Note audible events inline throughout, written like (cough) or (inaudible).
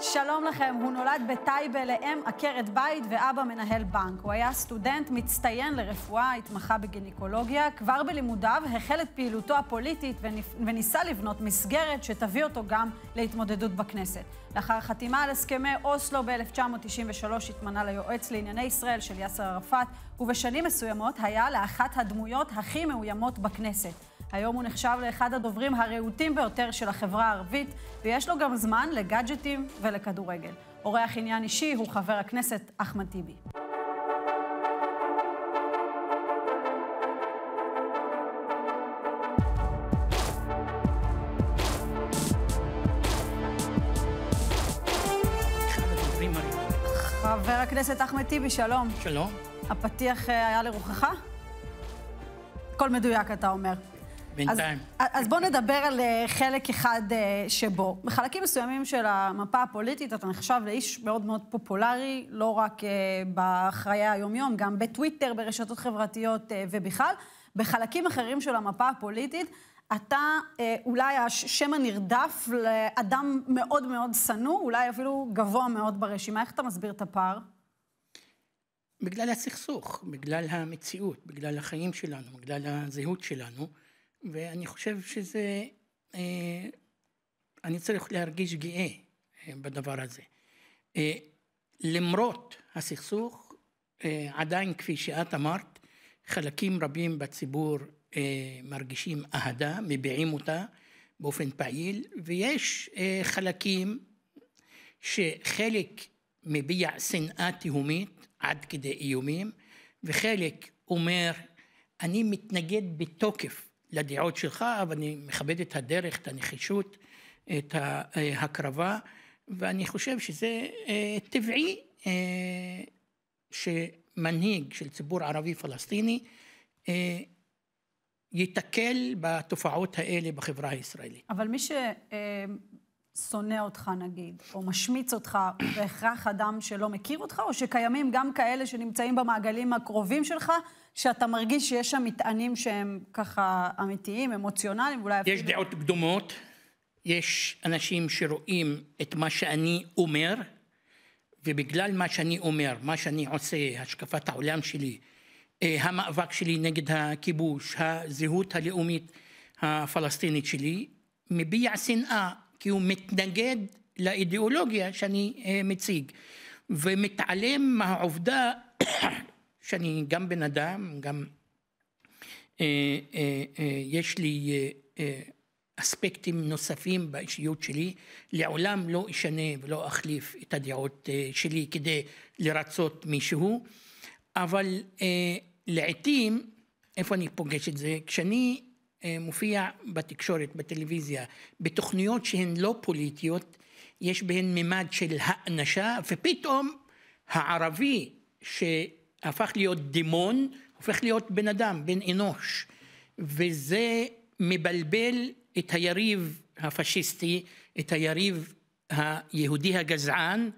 שלום לכם, הוא נולד בטייבה לאם עקרת בית ואבא מנהל בנק. הוא היה סטודנט מצטיין לרפואה, התמחה בגינקולוגיה. כבר בלימודיו החל את פעילותו הפוליטית וניסה לבנות מסגרת שתביא אותו גם להתמודדות בכנסת. לאחר חתימה על הסכמי אוסלו ב-1993 התמנה ליועץ לענייני ישראל של יאסר ערפאת, ובשנים מסוימות היה לאחת הדמויות הכי מאוימות בכנסת. היום הוא נחשב לאחד הדוברים הרהוטים ביותר של החברה הערבית, ויש לו גם זמן לגאדג'טים ולכדורגל. אורח עניין אישי הוא חבר הכנסת אחמד טיבי. חבר הכנסת אחמד טיבי, שלום. שלום. הפתיח אה, היה לרוחך? הכל מדויק, אתה אומר. בינתיים. אז, אז בואו נדבר על אה, חלק אחד אה, שבו. בחלקים מסוימים של המפה הפוליטית אתה נחשב לאיש מאוד מאוד פופולרי, לא רק אה, בחיי היומיום, גם בטוויטר, ברשתות חברתיות ובכלל. בחלקים אחרים של המפה הפוליטית, אתה אה, אולי השם הנרדף לאדם מאוד מאוד שנוא, אולי אפילו גבוה מאוד ברשימה. איך אתה מסביר את הפער? בגלל הסכסוך, בגלל המציאות, בגלל החיים שלנו, בגלל הזהות שלנו. ואני חושב שזה, אה, אני צריך להרגיש גאה אה, בדבר הזה. אה, למרות הסכסוך, עדיין כפי שאת אמרת, חלקים רבים בציבור מרגישים אהדה, מביעים אותה באופן פעיל, ויש חלקים שחלק מביע שנאה תהומית עד כדי איומים, וחלק אומר, אני מתנגד בתוקף לדעות שלך, אבל אני מכבד את הדרך, את הנחישות, את ההקרבה, ואני חושב שזה אה, טבעי אה, שמנהיג של ציבור ערבי פלסטיני אה, ייתקל בתופעות האלה בחברה הישראלית. אבל מי ש... שונא אותך נגיד, או משמיץ אותך, בהכרח אדם שלא מכיר אותך, או שקיימים גם כאלה שנמצאים במעגלים הקרובים שלך, שאתה מרגיש שיש שם מטענים שהם ככה אמיתיים, אמוציונליים, ואולי אפילו... יש דעות קדומות, יש אנשים שרואים את מה שאני אומר, ובגלל מה שאני אומר, מה שאני עושה, השקפת העולם שלי, אה, המאבק שלי נגד הכיבוש, הזהות הלאומית הפלסטינית שלי, מביע שנאה כי הוא מתנגד לאידיאולוגיה שאני אה, מציג, ומתעלם מהעובדה (coughs) שאני גם בן אדם, גם אה, אה, אה, יש לי אה, אה, אספקטים נוספים באישיות שלי, לעולם לא אשנה ולא אחליף את הדעות שלי כדי לרצות מישהו, אבל לעתים, איפה אני פוגש את זה? כשאני אה, מופיע בתקשורת, בטלוויזיה, בתוכניות שהן לא פוליטיות, יש בהן ממד של האנשה, ופתאום הערבי שהפך להיות דימון, הופך להיות בן אדם, בן אנוש. וזה מבלבל את היריב הפשיסטי, את היריב היהודי הגזען,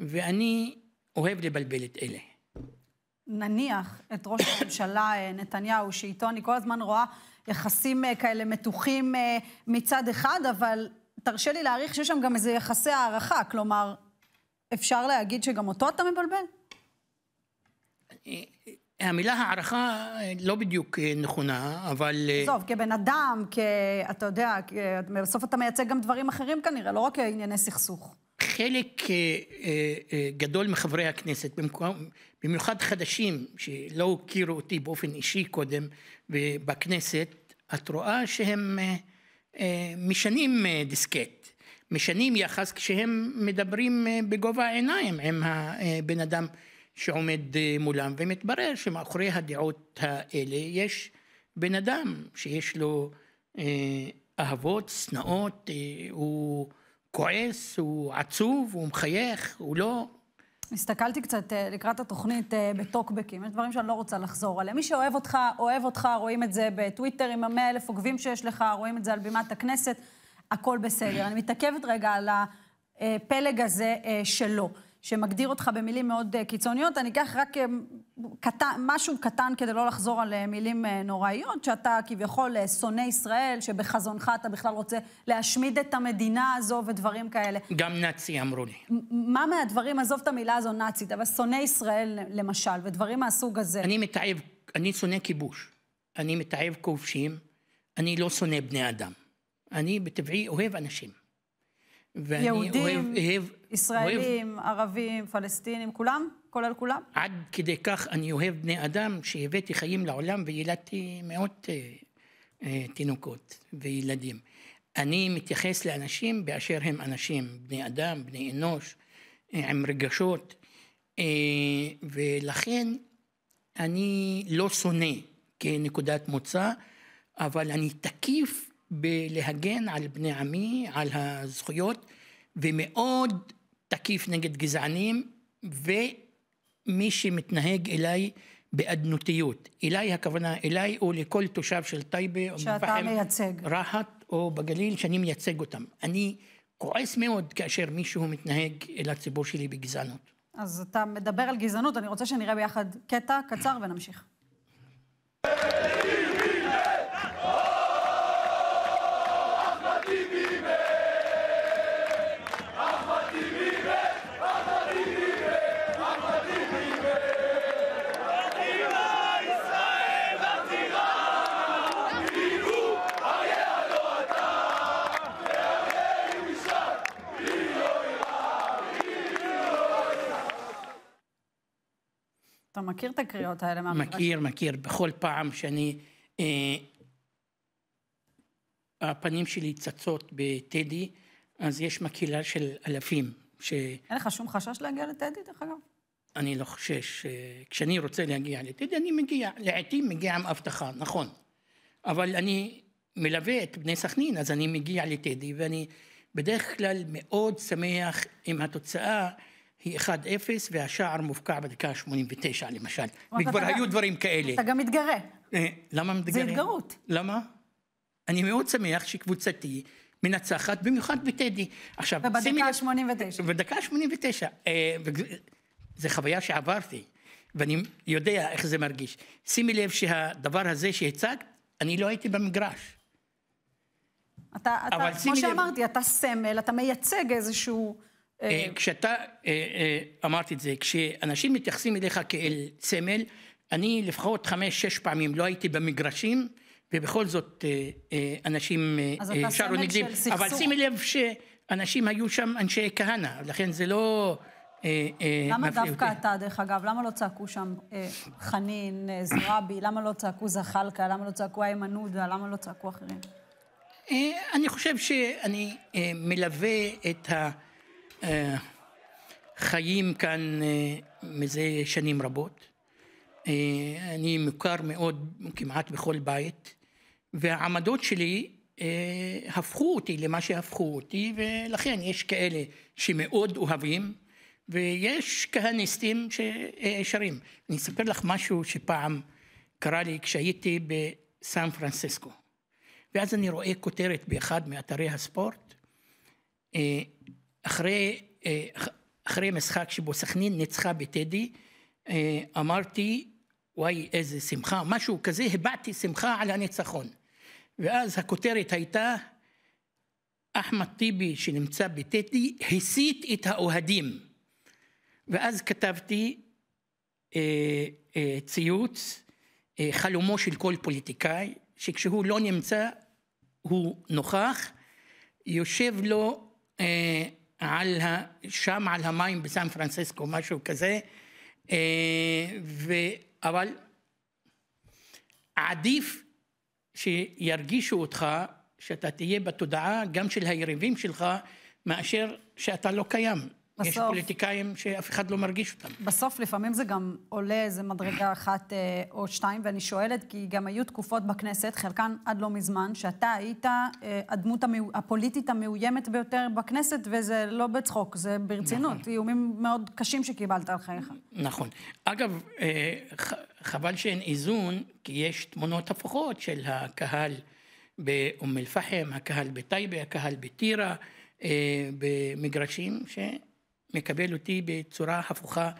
ואני אוהב לבלבל את אלה. נניח את ראש הממשלה אה, נתניהו, שאיתו אני כל הזמן רואה יחסים אה, כאלה מתוחים אה, מצד אחד, אבל תרשה לי להעריך שיש שם גם איזה יחסי הערכה, כלומר, אפשר להגיד שגם אותו אתה מבלבל? אה, המילה הערכה לא בדיוק נכונה, אבל... עזוב, כבן אדם, כ... אתה יודע, כ... בסוף אתה מייצג גם דברים אחרים כנראה, לא רק ענייני סכסוך. חלק גדול מחברי הכנסת, במקום... במיוחד חדשים שלא הכירו אותי באופן אישי קודם בכנסת, את רואה שהם אה, אה, משנים אה, דיסקט, משנים יחס כשהם מדברים בגובה העיניים עם הבן אדם שעומד מולם, ומתברר שמאחורי הדעות האלה יש בן אדם שיש לו אהבות, שנאות, הוא כועס, הוא עצוב, הוא מחייך, הוא לא הסתכלתי קצת אה, לקראת התוכנית אה, בטוקבקים, יש דברים שאני לא רוצה לחזור עליהם. מי שאוהב אותך, אוהב אותך, רואים את זה בטוויטר עם המאה אלף עוקבים שיש לך, רואים את זה על בימת הכנסת, הכל בסדר. אני מתעכבת רגע על הפלג הזה אה, שלו. שמגדיר אותך במילים מאוד אה, קיצוניות. אני אקח רק אה, קטן, משהו קטן כדי לא לחזור על אה, מילים נוראיות, שאתה כביכול שונא ישראל, שבחזונך אתה בכלל רוצה להשמיד את המדינה הזו ודברים כאלה. גם נאצי אמרו לי. מה מהדברים, עזוב את המילה הזו נאצית, אבל שונא ישראל למשל, ודברים מהסוג הזה. אני מתעב, אני שונא כיבוש. אני מתעב כובשים. אני לא שונא בני אדם. אני בטבעי אוהב אנשים. ואני יהודים. אוהב, אוהב ישראלים, ערבים, פלסטינים, כולם? כולל כולם? עד כדי כך אני אוהב בני אדם שהבאתי חיים לעולם וילדתי מאות אה, אה, תינוקות וילדים. אני מתייחס לאנשים באשר הם אנשים, בני אדם, בני אנוש, אה, עם רגשות, אה, ולכן אני לא שונא כנקודת מוצא, אבל אני תקיף בלהגן על בני עמי, על הזכויות, ומאוד תקיף נגד גזענים ומי שמתנהג אליי באדנותיות. אליי הכוונה אליי או לכל תושב של טייבה, אום אל-פחם, רהט או בגליל שאני מייצג אותם. אני כועס מאוד כאשר מישהו מתנהג אל הציבור שלי בגזענות. אז אתה מדבר על גזענות, אני רוצה שנראה ביחד קטע קצר ונמשיך. אתה מכיר את הקריאות האלה מהמגרש? מכיר, מכיר. בכל פעם שאני... אה, הפנים שלי צצות בטדי, אז יש מקהילה של אלפים. ש... אין לך שום חשש להגיע לטדי, דרך אגב? אני לא חושש. אה, כשאני רוצה להגיע לטדי, אני מגיע. לעתים מגיע עם אבטחה, נכון. אבל אני מלווה את בני סכנין, אז אני מגיע לטדי, ואני בדרך כלל מאוד שמח עם התוצאה. היא 1-0 והשער מופקע בדקה ה-89 למשל. וכבר היו דברים כאלה. אתה גם מתגרה. אה, למה מתגרה? זה התגרות. למה? אני מאוד שמח שקבוצתי מנצחת, במיוחד בטדי. עכשיו, שימי ובדקה ה-89. בדקה ה-89. זו חוויה שעברתי, ואני יודע איך זה מרגיש. שימי לב שהדבר הזה שהצגת, אני לא הייתי במגרש. אתה, אתה כמו שאמרתי, אתה סמל, אתה מייצג איזשהו... אה, אה, כשאתה, אה, אמרתי את זה, כשאנשים מתייחסים אליך כאל סמל, אני לפחות חמש-שש פעמים לא הייתי במגרשים, ובכל זאת אנשים שרו נגדי, אבל שימי לב שאנשים היו שם אנשי כהנא, לכן זה לא... למה דווקא אתה, דרך אגב, למה לא צעקו שם חנין, זועבי, למה לא צעקו זחאלקה, למה לא צעקו איימן עודה, למה לא צעקו אחרים? אני חושב שאני מלווה את ה... אה, חיים כאן אה, מזה שנים רבות. אה, אני מוכר מאוד כמעט בכל בית, והעמדות שלי הפכו אותי למה שהפכו אותי, ולכן יש כאלה שמאוד אוהבים, ויש כהניסטים ששרים. אני אספר לך משהו שפעם קרה לי כשהייתי בסן פרנסיסקו. ואז אני רואה כותרת באחד מאתרי הספורט, אה, אחרי משחק שבו סכנין ניצחה בטדי, אה, אמרתי, וואי, איזה שמחה, משהו כזה, הבעתי שמחה על הניצחון. ואז הכותרת הייתה, אחמד טיבי שנמצא בטדי, הסית את האוהדים. ואז כתבתי אה, אה, ציוץ, אה, חלומו של כל פוליטיקאי, שכשהוא לא נמצא, הוא נוכח, יושב לו אה, על ה... שם על המים בסן פרנסיסקו, משהו כזה, אה, ו... אבל עדיף שירגישו אותך, שאתה תהיה בתודעה גם של היריבים שלך, מאשר שאתה לא קיים. בסוף, יש פוליטיקאים שאף אחד לא מרגיש אותם. בסוף לפעמים זה גם עולה איזה מדרגה אחת אה, או שתיים, ואני שואלת, כי גם היו תקופות בכנסת, חלקן עד לא מזמן, שאתה היית אה, הדמות המאו, הפוליטית המאוימת ביותר בכנסת, וזה לא בצחוק, זה ברצינות. נכון. איומים מאוד קשים שקיבלת על חייך. נכון. אגב, אה, חבל שאין איזון, כי יש תמונות הפוכות של הקהל באום אל-פחם, הקהל בטייבה, הקהל בטירה. במגרשים ש... מקבל אותי בצורה הפוכה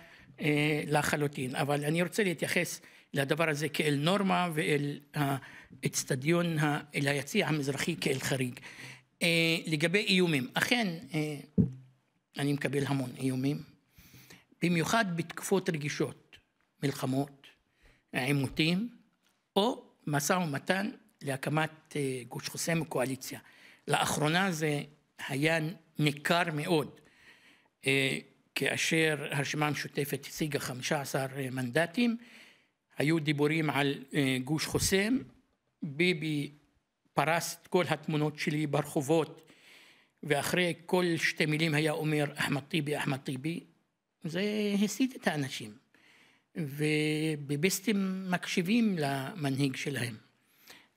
אה, לחלוטין. אבל אני רוצה להתייחס לדבר הזה כאל נורמה ואל האצטדיון, אל היציע המזרחי כאל חריג. אה, לגבי איומים, אכן אה, אני מקבל המון איומים, במיוחד בתקופות רגישות, מלחמות, עימותים, או משא ומתן להקמת גוש חוסם וקואליציה. לאחרונה זה היה ניכר מאוד. אה, כאשר הרשימה המשותפת השיגה 15 אה, מנדטים, היו דיבורים על אה, גוש חוסם, ביבי פרס את כל התמונות שלי ברחובות, ואחרי כל שתי מילים היה אומר אחמד טיבי, אחמד טיבי, זה הסית את האנשים, וביביסטים מקשיבים למנהיג שלהם.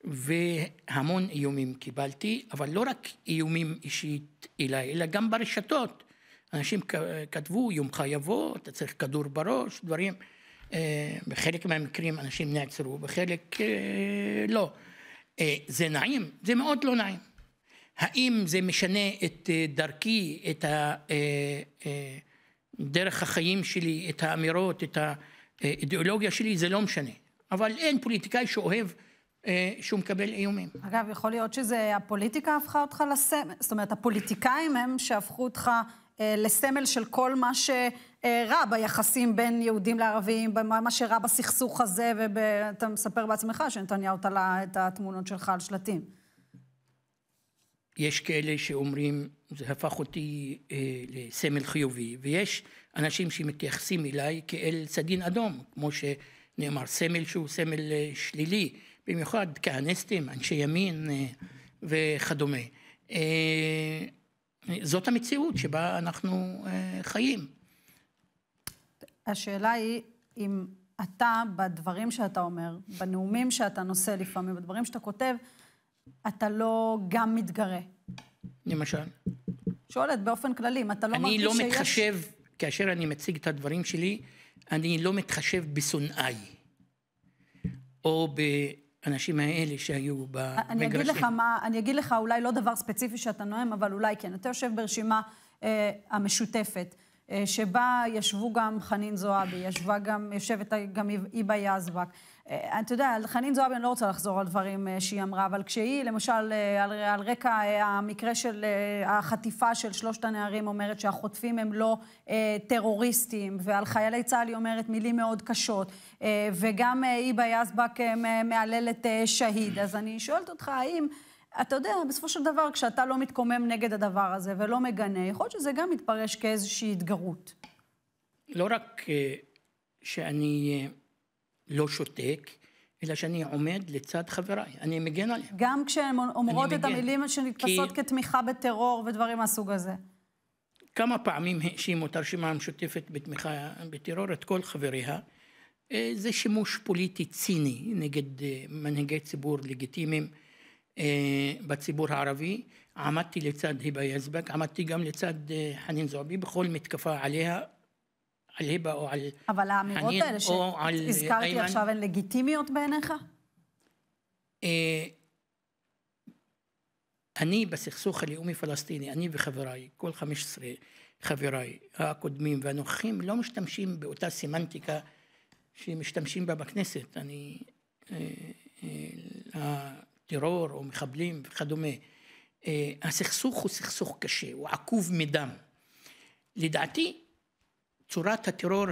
והמון איומים קיבלתי, אבל לא רק איומים אישית אליי, אלא גם ברשתות. אנשים כתבו, יומך יבוא, אתה צריך כדור בראש, דברים. אה, בחלק מהמקרים אנשים נעצרו, בחלק אה, לא. אה, זה נעים? זה מאוד לא נעים. האם זה משנה את דרכי, את דרך החיים שלי, את האמירות, את האידיאולוגיה שלי? זה לא משנה. אבל אין פוליטיקאי שאוהב... שהוא מקבל איומים. אגב, יכול להיות שזה, הפוליטיקה הפכה אותך לסמל, זאת אומרת, הפוליטיקאים הם שהפכו אותך אה, לסמל של כל מה שרע אה, ביחסים בין יהודים לערבים, מה שרע בסכסוך הזה, ואתה מספר בעצמך שנתניהו תלה את התמונות שלך על שלטים. יש כאלה שאומרים, זה הפך אותי אה, לסמל חיובי, ויש אנשים שמתייחסים אליי כאל סדין אדום, כמו שנאמר, סמל שהוא סמל אה, שלילי, במיוחד כהניסטים, אנשי ימין אה, וכדומה. אה, זאת המציאות שבה אנחנו אה, חיים. השאלה היא אם אתה, בדברים שאתה אומר, בנאומים שאתה נושא לפעמים, בדברים שאתה כותב, אתה לא גם מתגרה. למשל? שואלת באופן כללי, אם אתה לא מרגיש לא שיש... אני לא מתחשב, כאשר אני מציג את הדברים שלי, אני לא מתחשב בשונאיי, או האנשים האלה שהיו במגרשים. אני אגיד לך מה, אני אגיד לך אולי לא דבר ספציפי שאתה נואם, אבל אולי כן. אתה יושב ברשימה אה, המשותפת. אה, שבה ישבו גם חנין זועבי, ישבה גם, יושבת גם היבה יזבק. אה, אתה יודע, על חנין זועבי אני לא רוצה לחזור על דברים אה, שהיא אמרה, אבל כשהיא, למשל, על, על רקע המקרה של החטיפה של שלושת הנערים, אומרת שהחוטפים הם לא אה, טרוריסטים, ועל חיילי צה"ל היא אומרת מילים מאוד קשות, אה, וגם היבה יזבק מהללת שהיד. אז אני שואלת אותך, האם... אתה יודע, בסופו של דבר, כשאתה לא מתקומם נגד הדבר הזה ולא מגנה, יכול להיות שזה גם מתפרש כאיזושהי התגרות. לא רק אה, שאני אה, לא שותק, אלא שאני עומד לצד חבריי, אני מגן עליהם. גם כשהן אומרות את המילים שנתפסות כי... כתמיכה בטרור ודברים מהסוג הזה. כמה פעמים האשימו את הרשימה המשותפת בתמיכה בטרור, את כל חבריה. אה, זה שימוש פוליטי ציני נגד מנהיגי ציבור לגיטימיים. אה, בציבור הערבי, עמדתי לצד היבה יזבק, עמדתי גם לצד אה, חנין זועבי בכל מתקפה עליה, על היבה או על אבל האמירות האלה שהזכרתי עכשיו הן לגיטימיות בעיניך? אה, אני בסכסוך הלאומי פלסטיני, אני וחבריי, כל 15 חבריי הקודמים והנוכחים, לא משתמשים באותה סמנטיקה שמשתמשים בה בכנסת. אני... טרור או מחבלים וכדומה. אה, הסכסוך הוא סכסוך קשה, הוא עקוב מדם. לדעתי, צורת הטרור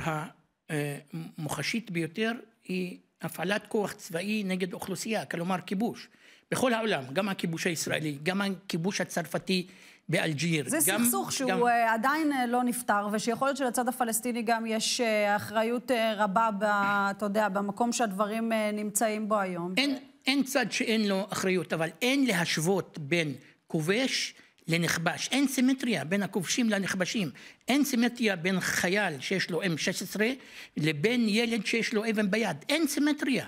המוחשית ביותר היא הפעלת כוח צבאי נגד אוכלוסייה, כלומר כיבוש. בכל העולם, גם הכיבוש הישראלי, גם הכיבוש הצרפתי באלג'יר. זה גם, סכסוך שהוא גם... אה, עדיין אה, לא נפתר, ושיכול להיות שלצד הפלסטיני גם יש אחריות רבה, ב, אתה יודע, במקום שהדברים נמצאים בו היום. אין, אין צד שאין לו אחריות, אבל אין להשוות בין כובש לנכבש. אין סימטריה בין הכובשים לנכבשים. אין סימטריה בין חייל שיש לו M16 לבין ילד שיש לו אבן ביד. אין סימטריה.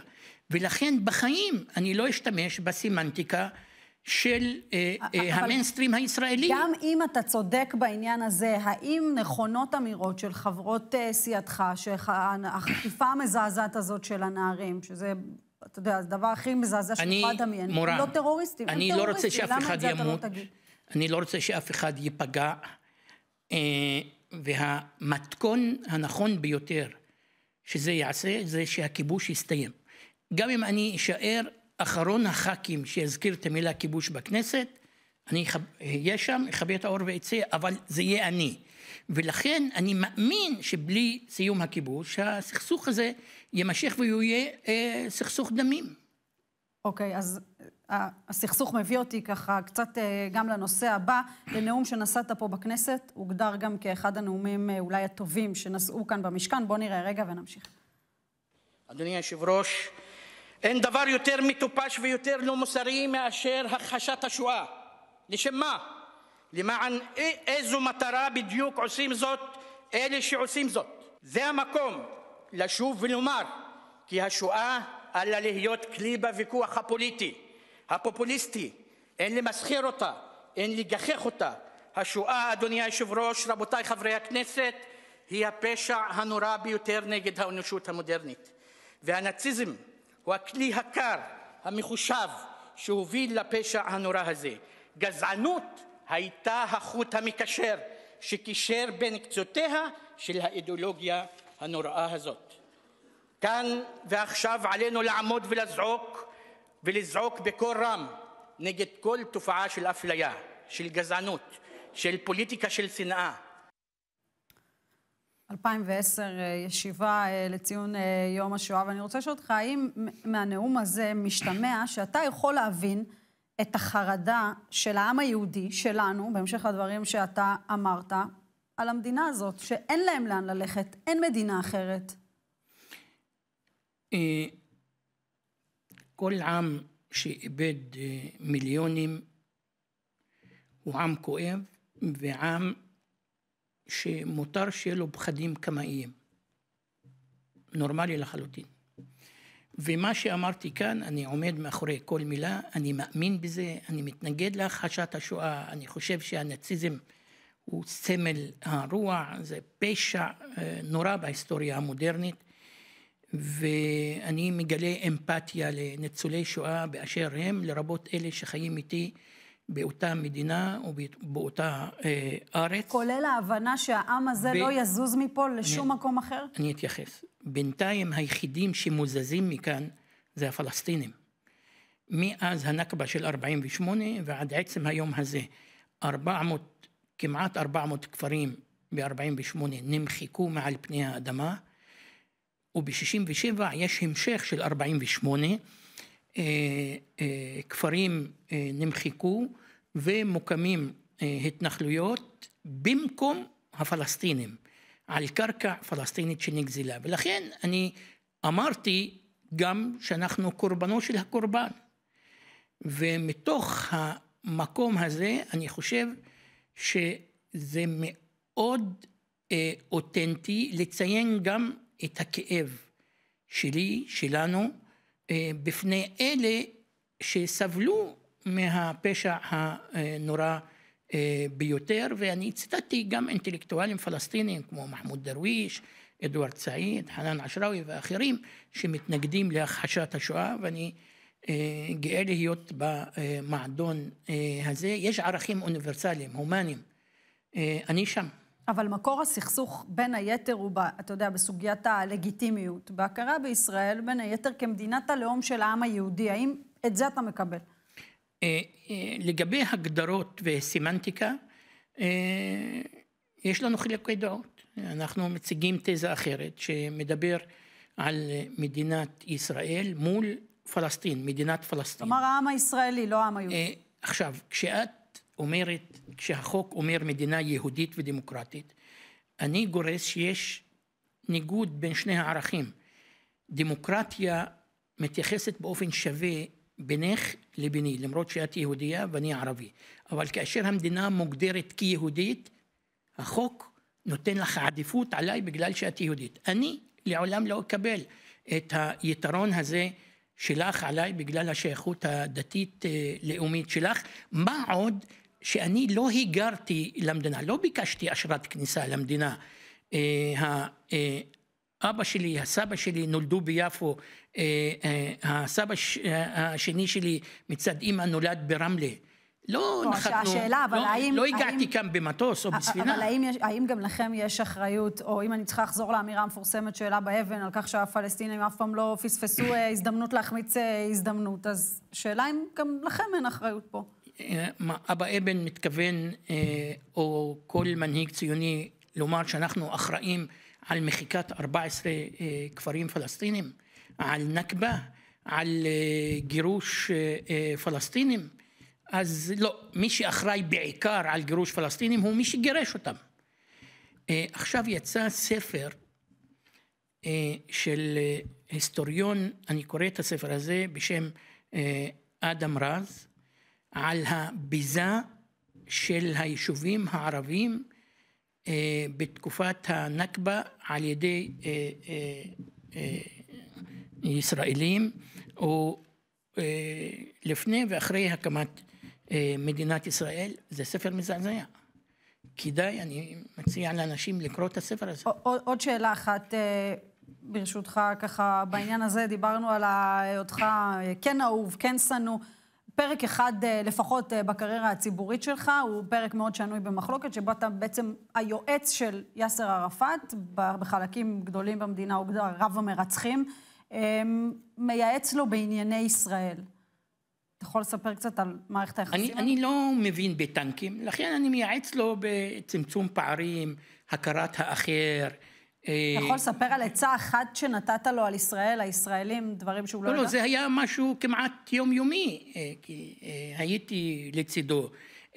ולכן בחיים אני לא אשתמש בסמנטיקה של אה, אה, המיינסטרים הישראלי. גם אם אתה צודק בעניין הזה, האם נכונות אמירות של חברות אה, סיעתך, שהחטיפה המזעזעת הזאת של הנערים, שזה אתה יודע, הדבר הכי מזעזע שאתה יכולה לדמיין, הם לא טרוריסטים, אני לא רוצה שאף אחד לא ימות, לא אני לא רוצה שאף אחד ייפגע, אה, והמתכון הנכון ביותר שזה יעשה, זה שהכיבוש יסתיים. גם אם אני אשאר אחרון הח"כים שיזכיר את המילה כיבוש בכנסת, אני אהיה שם, אכבה את האור ואצא, אבל זה יהיה אני. ולכן אני מאמין שבלי סיום הכיבוש, הסכסוך הזה יימשך והוא יהיה אה, סכסוך דמים. אוקיי, okay, אז אה, הסכסוך מביא אותי ככה קצת אה, גם לנושא הבא, לנאום שנשאת פה בכנסת, הוגדר גם כאחד הנאומים אה, אולי הטובים שנשאו כאן במשכן. בואו נראה רגע ונמשיך. אדוני היושב-ראש, אין דבר יותר מטופש ויותר לא מוסרי מאשר הכחשת השואה. לשם מה? למען איזו מטרה בדיוק עושים זאת אלה שעושים זאת?" זה המקום לשוב ולומר כי השואה אל להיות כלי בוויכוח הפוליטי אין למסחר אותה, אין לגחך אותה. השואה, אדוני היושב-ראש, רבותי חברי הכנסת, היא הפשע הנורא ביותר נגד האנושות המודרנית. והנאציזם הוא הכלי הקר, המחושב, שהוביל לפשע הנורא הזה. גזענות היתה החוט המקשר שקישר בין קצותיה של האידיאולוגיה הנוראה הזאת. כאן ועכשיו עלינו לעמוד ולזעוק, ולזעוק בקול רם נגד כל תופעה של אפליה, של גזענות, של פוליטיקה של שנאה. 2010, אה, ישיבה אה, לציון אה, יום השואה, ואני רוצה לשאול אותך, האם מהנאום הזה משתמע שאתה יכול להבין את החרדה של העם היהודי, שלנו, בהמשך לדברים שאתה אמרת, על המדינה הזאת, שאין להם לאן ללכת, אין מדינה אחרת. אה, כל עם שאיבד אה, מיליונים הוא עם כואב ועם שמותר שיהיה לו פחדים קמאיים. נורמלי לחלוטין. ומה שאמרתי כאן, אני עומד מאחורי כל מילה, אני מאמין בזה, אני מתנגד להכחשת השואה, אני חושב שהנאציזם הוא סמל הרוע, זה פשע אה, נורא בהיסטוריה המודרנית, ואני מגלה אמפתיה לניצולי שואה באשר הם, לרבות אלה שחיים איתי באותה מדינה ובאותה אה, ארץ. כולל ההבנה שהעם הזה ב... לא יזוז מפה לשום אני, מקום אחר? אני אתייחס. בינתיים היחידים שמוזזים מכאן זה הפלסטינים. מאז הנכבה של 48' ועד עצם היום הזה, 400, כמעט 400 כפרים ב-48' נמחקו מעל פני האדמה, וב-67' יש המשך של 48', אה, אה, כפרים אה, נמחקו ומוקמים התנחלויות במקום הפלסטינים, על קרקע פלסטינית שנגזלה. ולכן אני אמרתי גם שאנחנו קורבנו של הקורבן. ומתוך המקום הזה אני חושב שזה מאוד אותנטי לציין גם את הכאב שלי, שלנו, אה, בפני אלה שסבלו מהפשע הנורא אה, ביותר, ואני ציטטתי גם אינטלקטואלים פלסטינים כמו מחמוד דרוויש, אדוארד סעיד, חנן עשראוי ואחרים שמתנגדים להכחשת השואה, ואני אה, גאה להיות במועדון הזה. יש ערכים אוניברסליים, הומניים. אני שם. אבל מקור הסכסוך בין היתר הוא, אתה יודע, בסוגיית הלגיטימיות, בהכרה בישראל בין היתר כמדינת הלאום של העם היהודי. האם את זה אתה מקבל? אה, אה, לגבי הגדרות וסמנטיקה, אה, יש לנו חילוקי דעות. אנחנו מציגים תזה אחרת שמדבר על מדינת ישראל מול פלסטין, מדינת פלסטין. כלומר העם הישראלי, לא העם היהודי. עכשיו, כשאת אומרת, כשהחוק אומר מדינה יהודית ודמוקרטית, אני גורס שיש ניגוד בין שני הערכים. דמוקרטיה מתייחסת באופן שווה בינך לביני, למרות שאת יהודייה ואני ערבי. אבל כאשר המדינה מוגדרת כיהודית, החוק נותן לך עדיפות עליי בגלל שאת יהודית. אני לעולם לא אקבל את היתרון הזה שלך עליי בגלל השייכות הדתית-לאומית אה, שלך. מה עוד שאני לא היגרתי למדינה, לא ביקשתי אשרת כניסה למדינה. אה, אה, אבא שלי, הסבא שלי נולדו ביפו, אה, הסבא השני שלי מצד אימא נולד ברמלה. לא נחתנו, השאלה, אבל לא, האם, לא הגעתי האם, כאן במטוס או בספינה. אבל האם, יש, האם גם לכם יש אחריות, או אם אני צריכה לחזור לאמירה המפורסמת שאלה באבן, על כך שהפלסטינים אף פעם לא פספסו הזדמנות להחמיץ הזדמנות, אז שאלה אם גם לכם אין אחריות פה. אה, אבא אבן מתכוון, אה, או כל מנהיג ציוני, לומר שאנחנו אחראים על מחיקת 14 אה, כפרים פלסטינים, על נכבה, על גירוש פלסטינים, אז לא, מי שאחראי בעיקר על גירוש פלסטינים הוא מי שגירש אותם. עכשיו יצא ספר של היסטוריון, אני קורא את הספר הזה בשם אדם רז, על הביזה של היישובים הערבים אה, בתקופת הנכבה על ידי אה, אה, ישראלים או לפני ואחרי הקמת מדינת ישראל, זה ספר מזעזע. כדאי, אני מציע לאנשים לקרוא את הספר הזה. עוד, עוד שאלה אחת, ברשותך, ככה, בעניין הזה דיברנו על היותך כן אהוב, כן שנוא. פרק אחד אה, לפחות אה, בקריירה הציבורית שלך, הוא פרק מאוד שנוי במחלוקת, שבו אתה בעצם היועץ של יאסר ערפאת, בחלקים גדולים במדינה הוגדר רב המרצחים, אמ, מייעץ לו בענייני ישראל. אתה יכול לספר קצת על מערכת היחסים? אני, אני לא מבין בטנקים, לכן אני מייעץ לו בצמצום פערים, הכרת האחר, אתה יכול לספר על עצה אחת שנתת לו על ישראל, הישראלים, דברים שהוא לא ידע? לא, לא, זה היה משהו כמעט יומיומי, אה, כי אה, הייתי לצידו.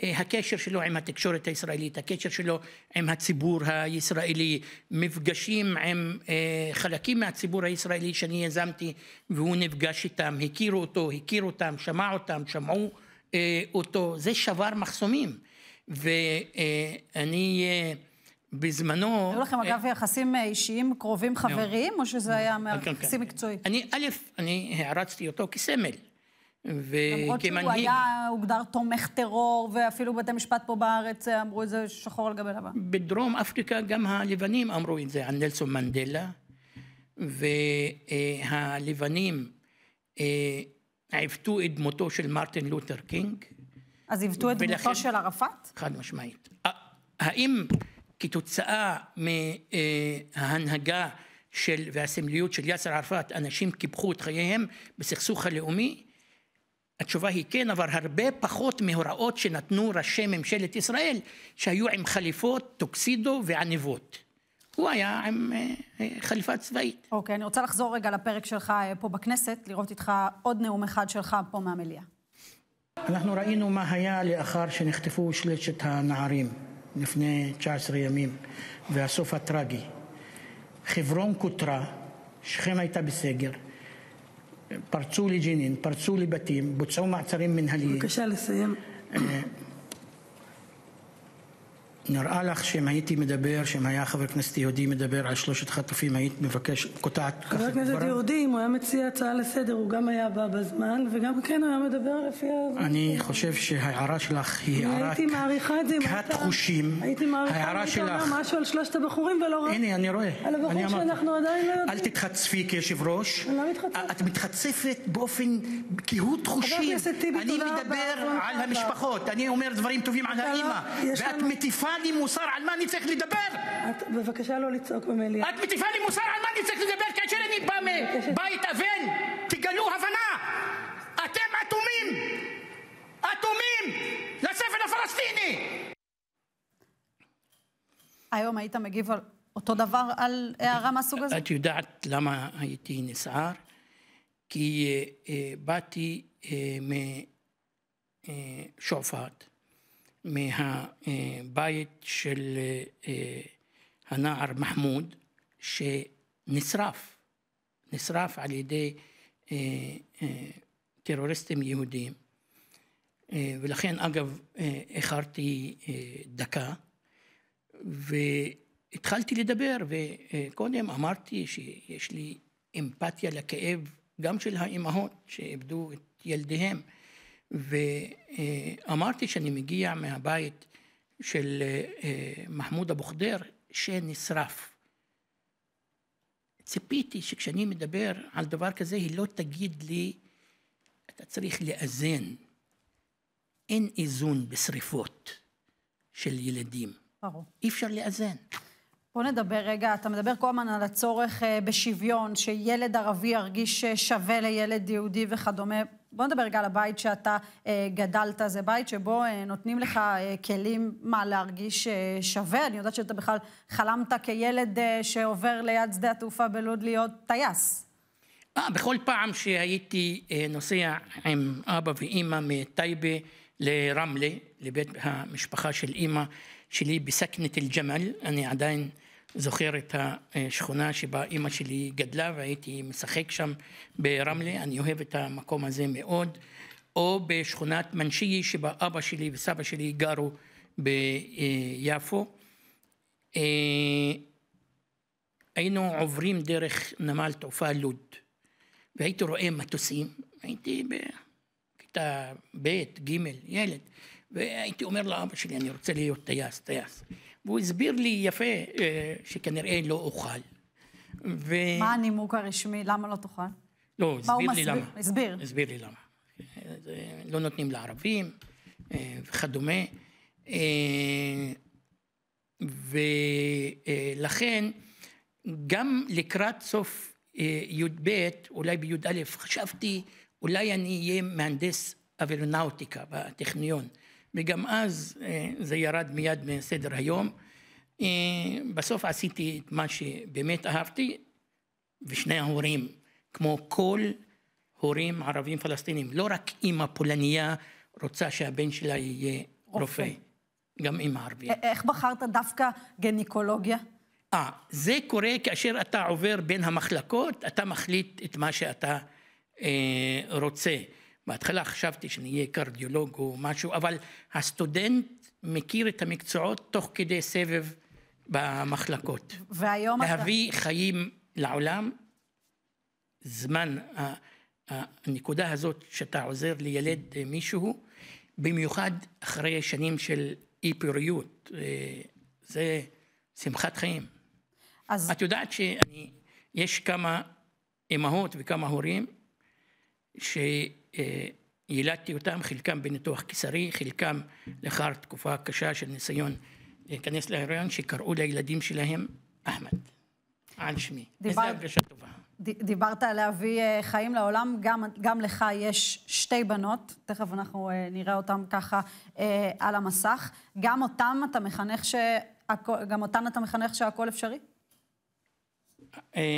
אה, הקשר שלו עם התקשורת הישראלית, הקשר שלו עם הציבור הישראלי, מפגשים עם חלקים מהציבור הישראלי שאני יזמתי והוא נפגש איתם, הכירו אותו, הכיר אותם, שמע אותם, שמעו אותו, זה שבר מחסומים. ואני... Uh, בזמנו... היו לכם, אה, אגב, יחסים אה, אישיים קרובים חברים, או שזה היה כן, יחסים כן, כן. מקצועי? אני, א', אני הערצתי אותו כסמל. וכמנהיג... למרות שהוא היה, הוגדר תומך טרור, ואפילו בתי משפט פה בארץ אה, אמרו את זה שחור על גבי לבן. בדרום אפריקה גם הלבנים אמרו את זה על נלסון מנדלה, והלבנים עיוותו את דמותו של מרטין לותר קינג. אז עיוותו את דמותו של ערפאת? חד משמעית. האם כתוצאה מההנהגה של, והסמליות של יאסר ערפאת, אנשים קיפחו את חייהם בסכסוך הלאומי? התשובה היא כן, אבל הרבה פחות מהוראות שנתנו ראשי ממשלת ישראל, שהיו עם חליפות, טוקסידו ועניבות. הוא היה עם אה, אה, חליפה צבאית. אוקיי, okay, אני רוצה לחזור רגע לפרק שלך אה, פה בכנסת, לראות איתך עוד נאום אחד שלך פה מהמליאה. אנחנו ראינו מה היה לאחר שנחטפו שלושת הנערים. לפני 19 ימים והסוף הטרגי: חברון כותרה, שכם הייתה בסגר, פרצו לג'נין, פרצו לבתים, בוצעו מעצרים מנהליים. בבקשה לסיים. אה, נראה לך שאם הייתי מדבר, שאם היה חבר כנסת יהודי מדבר על שלושת חטופים, היית מבקש, קוטעת כך את דבריו? אם הוא היה מציע הצעה לסדר הוא גם היה בא בזמן וגם כן היה מדבר לפי ה... אני חושב שההערה שלך היא הערה קהת חושים. הייתי מעריכה אם היית אומר משהו על שלושת הבחורים ולא רק הנה אני רואה. על הבחור שאנחנו עדיין לא יודעים. אל תתחצפי כיושב-ראש. אני לא מתחצפת. את מתחצפת באופן קהות חושים. חבר הכנסת טיבי תודה רבה. אני מדבר על המשפחות. אני אומר דברים טובים על לא- האימא. ואת מטיפה לי מוסר על מה אני צריך לדבר? את בבקשה לא לצעוק במליאה. את מטיפה לי מוסר על מה אני צריך לדבר כאשר אני בא מבית אבל? תגלו הבנה. אתם אטומים. אטומים לספר הפלסטיני. היום היית מגיב על אותו דבר על הערה מהסוג הזה? את יודעת למה הייתי נסער? כי אה, אה, באתי אה, משועפאט. מהבית של אה, הנער מחמוד שנשרף, נשרף על ידי אה, אה, טרוריסטים יהודים. ולכן אגב איחרתי דקה והתחלתי לדבר וקודם אמרתי שיש לי אמפתיה לכאב גם של האימהות שאיבדו את ילדיהם. ואמרתי שאני מגיע מהבית של אה, מחמוד אבו ח'דיר שנשרף. ציפיתי שכשאני מדבר על דבר כזה, היא לא תגיד לי, אתה צריך לאזן. אין איזון בשריפות של ילדים. ברור. אי אפשר לאזן. בוא נדבר רגע, אתה מדבר כל הזמן על הצורך אה, בשוויון, שילד ערבי ירגיש אה, שווה לילד יהודי וכדומה. בוא נדבר רגע על הבית שאתה אה, גדלת, זה בית שבו אה, נותנים לך אה, כלים, מה, להרגיש אה, שווה? אני יודעת שאתה בכלל חלמת כילד אה, שעובר ליד שדה התעופה בלוד להיות טייס. אה, בכל פעם שהייתי אה, נוסע עם אבא ואימא מטייבה לרמלה, לבית המשפחה של אימא שלי בסכנת אל גמאל אני עדיין... זוכר את השכונה שבה אימא שלי גדלה והייתי משחק שם ברמלה, אני אוהב את המקום הזה מאוד, או בשכונת מנשי שבה אבא שלי וסבא שלי גרו ביפו. אה, היינו עוברים דרך נמל תעופה לוד, והייתי רואה מטוסים, הייתי בכיתה ב', ג', ילד, והייתי אומר לאבא שלי, אני רוצה להיות טייס, טייס. והוא הסביר לי יפה אה, שכנראה לא אוכל. ו... מה הנימוק הרשמי? למה לא תאכל? לא, הסביר לי מסביר? למה. הסביר. הסביר לי למה. אה, לא נותנים לערבים אה, וכדומה. ולכן, גם לקראת סוף י"ב, אולי בי"א, חשבתי, אולי אני אהיה מהנדס אווירונאוטיקה בטכניון. וגם אז אה, זה ירד מיד מסדר היום. אה, בסוף עשיתי את מה שבאמת אהבתי, ושני ההורים, כמו כל הורים ערבים פלסטינים, לא רק אימא פולניה רוצה שהבן שלה יהיה רופא, רופא. גם אימא ערבייה. אה, איך בחרת דווקא גניקולוגיה? אה, זה קורה כאשר אתה עובר בין המחלקות, אתה מחליט את מה שאתה אה, רוצה. בהתחלה חשבתי שאני אהיה קרדיולוג או משהו, אבל הסטודנט מכיר את המקצועות תוך כדי סבב במחלקות. והיום להביא אתה... להביא חיים לעולם, זמן, הנקודה הזאת שאתה עוזר לילד אה, מישהו, במיוחד אחרי שנים של אי פוריות, אה, זה שמחת חיים. אז... את יודעת שיש כמה אימהות וכמה הורים, ש... יילדתי אה, אותם, חלקם בניתוח קיסרי, חלקם לאחר תקופה קשה של ניסיון להיכנס להיריון, שקראו לילדים שלהם אחמד, על שמי. דיבר... איזו הרגשה טובה. דיברת על להביא אה, חיים לעולם, גם, גם לך יש שתי בנות, תכף אנחנו אה, נראה אותן ככה אה, על המסך. גם אותן אתה מחנך, שהכל, גם אותן אתה מחנך שהכל אפשרי?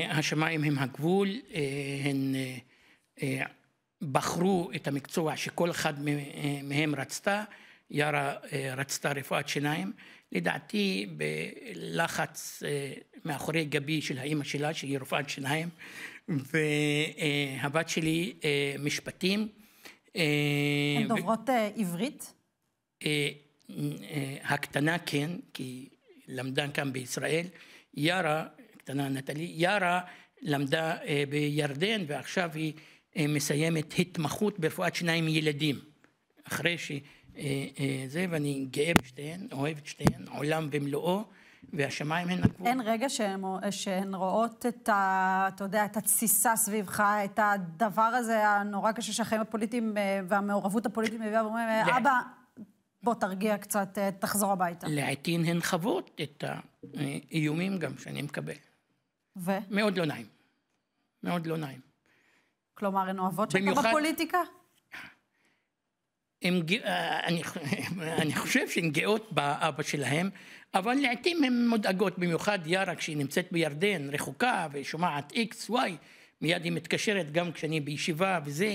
השמיים הם הגבול, הן בחרו את המקצוע שכל אחד מהם רצתה, יארה אה, רצתה רפואת שיניים. לדעתי בלחץ אה, מאחורי גבי של האימא שלה, שהיא רפואת שיניים, והבת אה, שלי משפטים. הן דוברות עברית? הקטנה כן, כי למדה כאן בישראל. יארה, קטנה נטלי, יארה למדה בירדן ועכשיו היא... אה, מסיימת התמחות ברפואת שיניים ילדים, אחרי ש... אה, אה, זה, ואני גאה בשתיהן, אוהב את שתיהן, עולם ומלואו. והשמיים הן הגבול. אין רגע שהן, שהן רואות את ה... אתה יודע, את התסיסה סביבך, את הדבר הזה הנורא קשה שהחיים הפוליטיים והמעורבות הפוליטית מביאה, ואומרים, לא. אבא, בוא תרגיע קצת, תחזור הביתה. לעתים הן חוות את האיומים גם שאני מקבל. ו? מאוד לא נעים. מאוד לא נעים. כלומר, הן אוהבות שאתה במיוחד... בפוליטיקה? הם, אה, אני, (laughs) אני חושב שהן גאות באבא שלהם, אבל לעתים הן מודאגות, במיוחד יארה כשהיא נמצאת בירדן, רחוקה ושומעת איקס, וואי, מיד היא מתקשרת גם כשאני בישיבה וזה.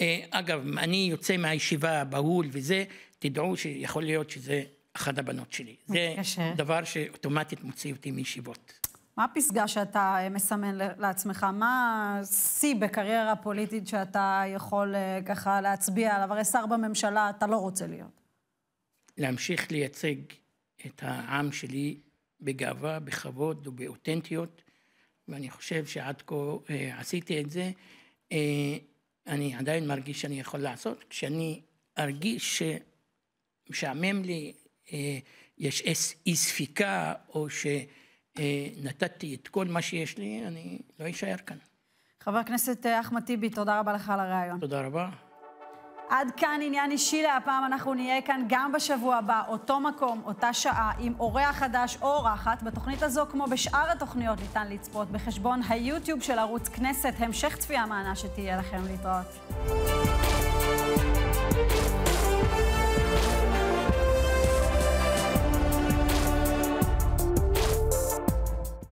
אה, אגב, אני יוצא מהישיבה בהול וזה, תדעו שיכול להיות שזה אחת הבנות שלי. זה קשה. דבר שאוטומטית מוציא אותי מישיבות. מה הפסגה שאתה אה, מסמן לעצמך? מה השיא בקריירה הפוליטית שאתה יכול אה, ככה להצביע עליו? הרי שר בממשלה אתה לא רוצה להיות. להמשיך לייצג את העם שלי בגאווה, בכבוד ובאותנטיות, ואני חושב שעד כה אה, עשיתי את זה. אני עדיין מרגיש שאני יכול לעשות. כשאני ארגיש שמשעמם לי, יש אי ספיקה, או ש... אה, נתתי את כל מה שיש לי, אני לא אשאר כאן. חבר הכנסת אה, אחמד טיבי, תודה רבה לך על הריאיון. תודה רבה. עד כאן עניין אישי להפעם, אנחנו נהיה כאן גם בשבוע הבא, אותו מקום, אותה שעה, עם אורח חדש או אורחת. בתוכנית הזו, כמו בשאר התוכניות, ניתן לצפות בחשבון היוטיוב של ערוץ כנסת. המשך צפייה מענה שתהיה לכם להתראות.